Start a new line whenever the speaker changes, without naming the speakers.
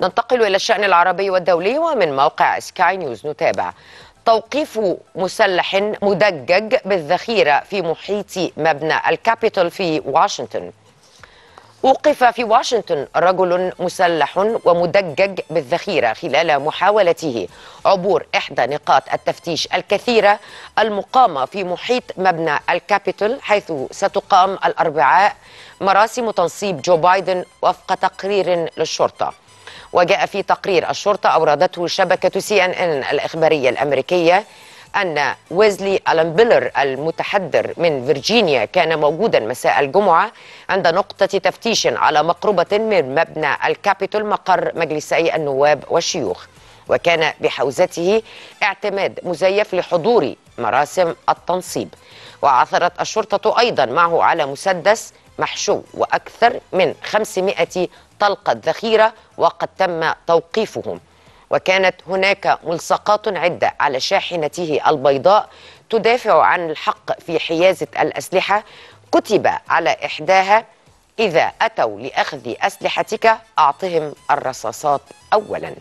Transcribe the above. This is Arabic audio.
ننتقل إلى الشأن العربي والدولي ومن موقع سكاي نيوز نتابع توقيف مسلح مدجج بالذخيرة في محيط مبنى الكابيتول في واشنطن وقف في واشنطن رجل مسلح ومدجج بالذخيرة خلال محاولته عبور إحدى نقاط التفتيش الكثيرة المقامة في محيط مبنى الكابيتول حيث ستقام الأربعاء مراسم تنصيب جو بايدن وفق تقرير للشرطة وجاء في تقرير الشرطة أوردته شبكة سي أن أن الإخبارية الأمريكية أن ويزلي ألان بيلر المتحدر من فيرجينيا كان موجودا مساء الجمعة عند نقطة تفتيش على مقربة من مبنى الكابيتول مقر مجلسي النواب والشيوخ وكان بحوزته اعتماد مزيف لحضور مراسم التنصيب وعثرت الشرطة أيضا معه على مسدس محشو وأكثر من 500 طلقة ذخيرة وقد تم توقيفهم وكانت هناك ملصقات عدة على شاحنته البيضاء تدافع عن الحق في حيازة الأسلحة كتب على إحداها إذا أتوا لأخذ أسلحتك أعطهم الرصاصات أولاً